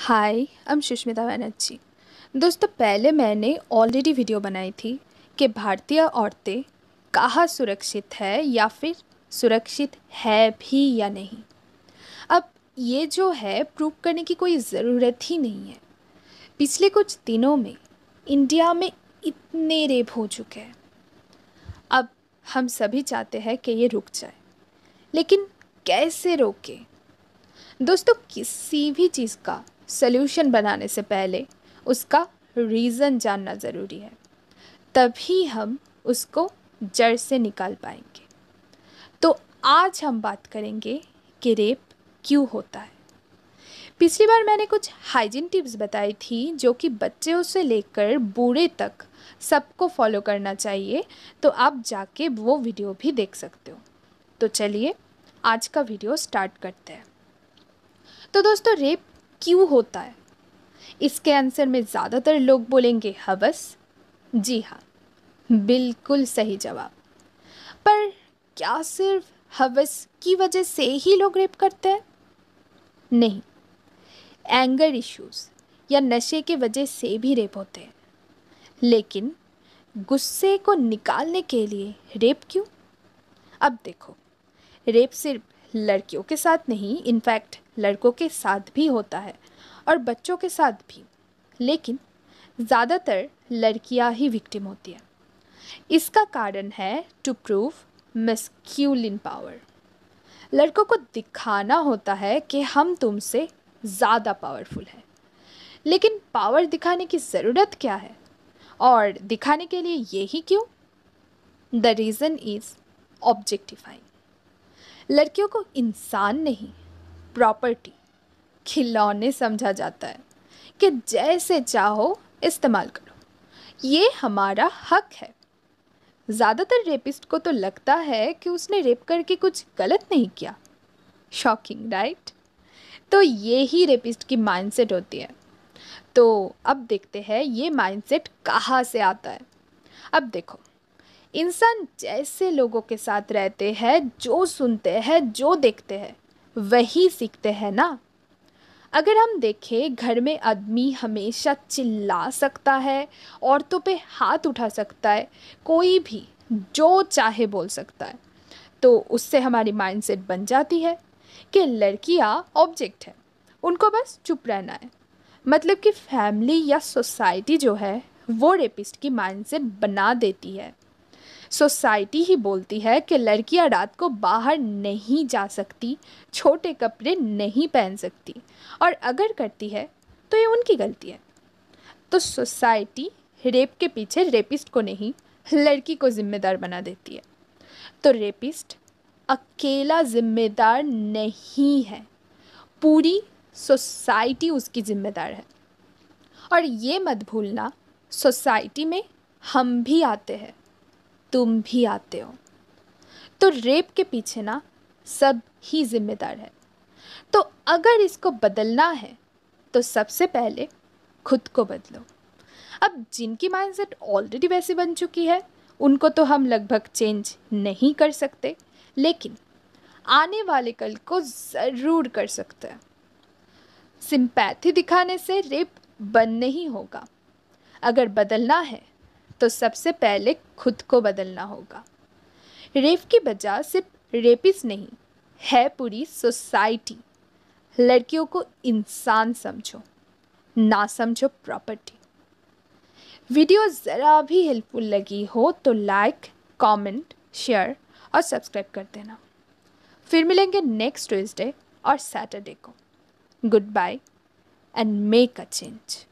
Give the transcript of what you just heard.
हाय हम सुष्मिता बनर्जी दोस्तों पहले मैंने ऑलरेडी वीडियो बनाई थी कि भारतीय औरतें कहाँ सुरक्षित है या फिर सुरक्षित है भी या नहीं अब ये जो है प्रूव करने की कोई ज़रूरत ही नहीं है पिछले कुछ दिनों में इंडिया में इतने रेप हो चुके हैं अब हम सभी चाहते हैं कि ये रुक जाए लेकिन कैसे रोके दोस्तों किसी भी चीज़ का सल्यूशन बनाने से पहले उसका रीज़न जानना ज़रूरी है तभी हम उसको जड़ से निकाल पाएंगे तो आज हम बात करेंगे कि रेप क्यों होता है पिछली बार मैंने कुछ हाइजीन टिप्स बताई थी जो कि बच्चों से लेकर बूढ़े तक सबको फॉलो करना चाहिए तो आप जाके वो वीडियो भी देख सकते हो तो चलिए आज का वीडियो स्टार्ट करते हैं तो दोस्तों रेप क्यों होता है इसके आंसर में ज़्यादातर लोग बोलेंगे हवस जी हाँ बिल्कुल सही जवाब पर क्या सिर्फ हवस की वजह से ही लोग रेप करते हैं नहीं एंगर इश्यूज या नशे के वजह से भी रेप होते हैं लेकिन गुस्से को निकालने के लिए रेप क्यों अब देखो रेप सिर्फ लड़कियों के साथ नहीं इनफैक्ट लड़कों के साथ भी होता है और बच्चों के साथ भी लेकिन ज़्यादातर लड़कियां ही विक्टिम होती हैं इसका कारण है टू प्रूव मिसक्यूलिन पावर लड़कों को दिखाना होता है कि हम तुमसे ज़्यादा पावरफुल हैं लेकिन पावर दिखाने की ज़रूरत क्या है और दिखाने के लिए यही क्यों द रीज़न इज़ ऑब्जेक्टिफाइंग लड़कियों को इंसान नहीं प्रॉपर्टी खिलौने समझा जाता है कि जैसे चाहो इस्तेमाल करो ये हमारा हक है ज़्यादातर रेपिस्ट को तो लगता है कि उसने रेप करके कुछ गलत नहीं किया शॉकिंग राइट तो ये ही रेपिस्ट की माइंडसेट होती है तो अब देखते हैं ये माइंडसेट कहाँ से आता है अब देखो इंसान जैसे लोगों के साथ रहते हैं जो सुनते हैं जो देखते हैं वही सीखते हैं ना अगर हम देखें घर में आदमी हमेशा चिल्ला सकता है औरतों पे हाथ उठा सकता है कोई भी जो चाहे बोल सकता है तो उससे हमारी माइंडसेट बन जाती है कि लड़कियाँ ऑब्जेक्ट है उनको बस चुप रहना है मतलब कि फैमिली या सोसाइटी जो है वो रेपिस्ट की माइंडसेट बना देती है सोसाइटी ही बोलती है कि लड़कियां रात को बाहर नहीं जा सकती छोटे कपड़े नहीं पहन सकती और अगर करती है तो ये उनकी गलती है तो सोसाइटी रेप के पीछे रेपिस्ट को नहीं लड़की को जिम्मेदार बना देती है तो रेपिस्ट अकेला जिम्मेदार नहीं है पूरी सोसाइटी उसकी जिम्मेदार है और ये मत भूलना सोसाइटी में हम भी आते हैं तुम भी आते हो तो रेप के पीछे ना सब ही जिम्मेदार है तो अगर इसको बदलना है तो सबसे पहले खुद को बदलो अब जिनकी माइंडसेट ऑलरेडी वैसी बन चुकी है उनको तो हम लगभग चेंज नहीं कर सकते लेकिन आने वाले कल को ज़रूर कर सकते हैं सिंपैथी दिखाने से रेप बंद नहीं होगा अगर बदलना है तो सबसे पहले खुद को बदलना होगा रेप की बजाय सिर्फ रेपिस नहीं है पूरी सोसाइटी लड़कियों को इंसान समझो ना समझो प्रॉपर्टी वीडियो ज़रा भी हेल्पफुल लगी हो तो लाइक कमेंट, शेयर और सब्सक्राइब कर देना फिर मिलेंगे नेक्स्ट ट्यूजडे और सैटरडे को good bye and make a change